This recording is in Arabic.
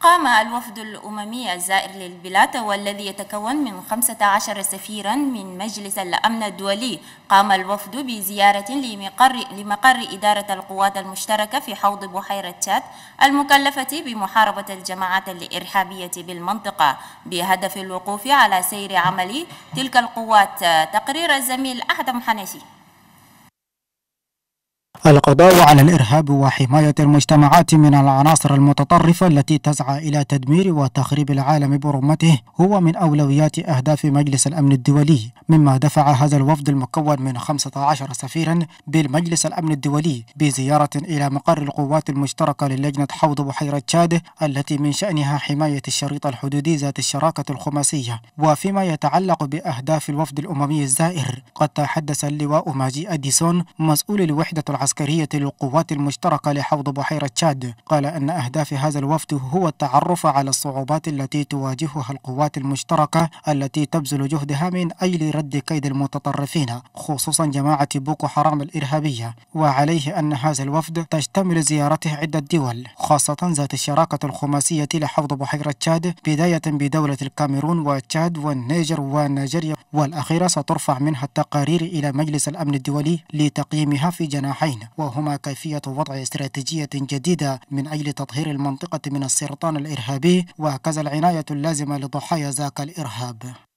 قام الوفد الأممي الزائر للبلاد والذي يتكون من 15 سفيرا من مجلس الأمن الدولي قام الوفد بزيارة لمقر, لمقر إدارة القوات المشتركة في حوض بحيرة تشاد المكلفة بمحاربة الجماعات الإرهابية بالمنطقة بهدف الوقوف على سير عمل تلك القوات تقرير الزميل أحد حنشي القضاء على الإرهاب وحماية المجتمعات من العناصر المتطرفة التي تسعى إلى تدمير وتخريب العالم برمته هو من أولويات أهداف مجلس الأمن الدولي مما دفع هذا الوفد المكون من 15 سفيرا بالمجلس الأمن الدولي بزيارة إلى مقر القوات المشتركة للجنة حوض بحيرة تشاد التي من شأنها حماية الشريط الحدودي ذات الشراكة الخماسية وفيما يتعلق بأهداف الوفد الأممي الزائر قد تحدث اللواء ماجي أديسون مسؤول الوحدة العسكرية العسكرية للقوات المشتركة لحوض بحيرة تشاد قال أن أهداف هذا الوفد هو التعرف على الصعوبات التي تواجهها القوات المشتركة التي تبذل جهدها من أجل رد كيد المتطرفين خصوصا جماعة بوكو حرام الإرهابية وعليه أن هذا الوفد تشتمل زيارته عدة دول خاصة ذات الشراكة الخماسية لحوض بحيرة تشاد بداية بدولة الكاميرون وتشاد والنيجر ونيجيريا والأخيرة سترفع منها التقارير إلى مجلس الأمن الدولي لتقييمها في جناحين العامين وهما كيفية وضع استراتيجية جديدة من أجل تطهير المنطقة من السرطان الإرهابي وهكذا العناية اللازمة لضحايا ذاك الإرهاب